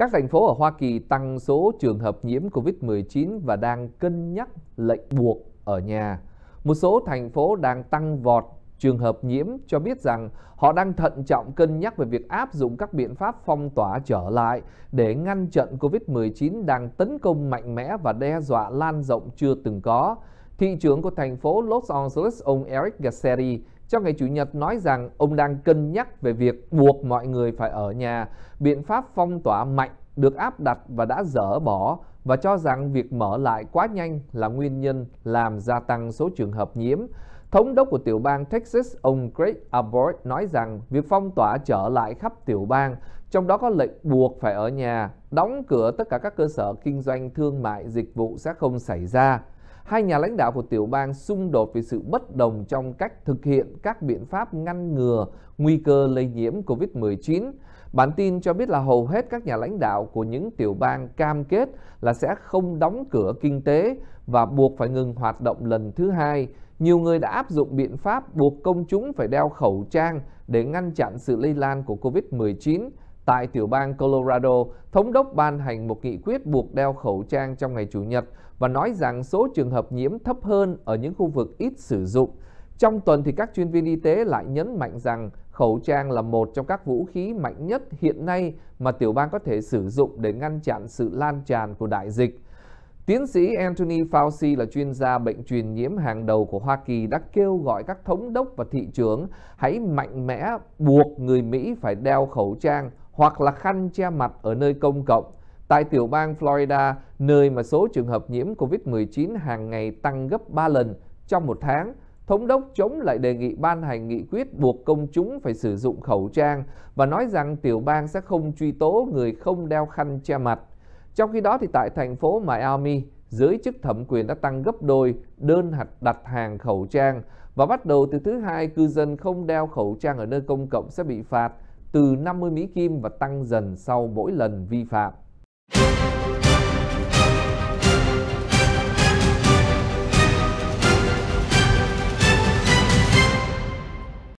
Các thành phố ở Hoa Kỳ tăng số trường hợp nhiễm COVID-19 và đang cân nhắc lệnh buộc ở nhà. Một số thành phố đang tăng vọt trường hợp nhiễm cho biết rằng họ đang thận trọng cân nhắc về việc áp dụng các biện pháp phong tỏa trở lại để ngăn chặn COVID-19 đang tấn công mạnh mẽ và đe dọa lan rộng chưa từng có. Thị trưởng của thành phố Los Angeles, ông Eric Garcetti cho ngày Chủ nhật nói rằng ông đang cân nhắc về việc buộc mọi người phải ở nhà, biện pháp phong tỏa mạnh được áp đặt và đã dỡ bỏ và cho rằng việc mở lại quá nhanh là nguyên nhân làm gia tăng số trường hợp nhiễm. Thống đốc của tiểu bang Texas, ông Greg Abbott nói rằng việc phong tỏa trở lại khắp tiểu bang, trong đó có lệnh buộc phải ở nhà, đóng cửa tất cả các cơ sở kinh doanh thương mại dịch vụ sẽ không xảy ra. Hai nhà lãnh đạo của tiểu bang xung đột vì sự bất đồng trong cách thực hiện các biện pháp ngăn ngừa nguy cơ lây nhiễm COVID-19. Bản tin cho biết là hầu hết các nhà lãnh đạo của những tiểu bang cam kết là sẽ không đóng cửa kinh tế và buộc phải ngừng hoạt động lần thứ hai. Nhiều người đã áp dụng biện pháp buộc công chúng phải đeo khẩu trang để ngăn chặn sự lây lan của COVID-19 Tại tiểu bang Colorado, thống đốc ban hành một nghị quyết buộc đeo khẩu trang trong ngày Chủ nhật và nói rằng số trường hợp nhiễm thấp hơn ở những khu vực ít sử dụng. Trong tuần thì các chuyên viên y tế lại nhấn mạnh rằng khẩu trang là một trong các vũ khí mạnh nhất hiện nay mà tiểu bang có thể sử dụng để ngăn chặn sự lan tràn của đại dịch. Tiến sĩ Anthony Fauci là chuyên gia bệnh truyền nhiễm hàng đầu của Hoa Kỳ đã kêu gọi các thống đốc và thị trưởng hãy mạnh mẽ buộc người Mỹ phải đeo khẩu trang hoặc là khăn che mặt ở nơi công cộng. Tại tiểu bang Florida, nơi mà số trường hợp nhiễm COVID-19 hàng ngày tăng gấp 3 lần trong một tháng, thống đốc chống lại đề nghị ban hành nghị quyết buộc công chúng phải sử dụng khẩu trang và nói rằng tiểu bang sẽ không truy tố người không đeo khăn che mặt. Trong khi đó thì tại thành phố Miami, giới chức thẩm quyền đã tăng gấp đôi đơn hạch đặt hàng khẩu trang và bắt đầu từ thứ hai cư dân không đeo khẩu trang ở nơi công cộng sẽ bị phạt từ 50 Mỹ Kim và tăng dần sau mỗi lần vi phạm.